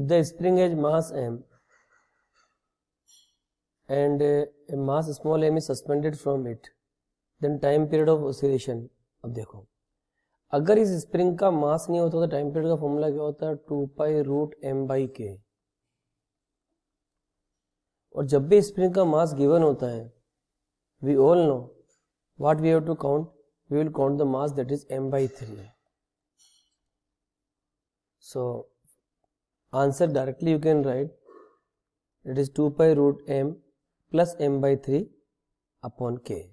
if the spring has mass m and a uh, mass small m is suspended from it then time period of oscillation ab dekho अगर इस spring का मास नहीं होता तो time period का formula क्या होता है two pi root M by K और जब भी स्प्रिंग का मास गिवन होता है we all know what we have to count we will count the mass that is M by three so answer directly you can write it is 2 pi root m plus m by 3 upon k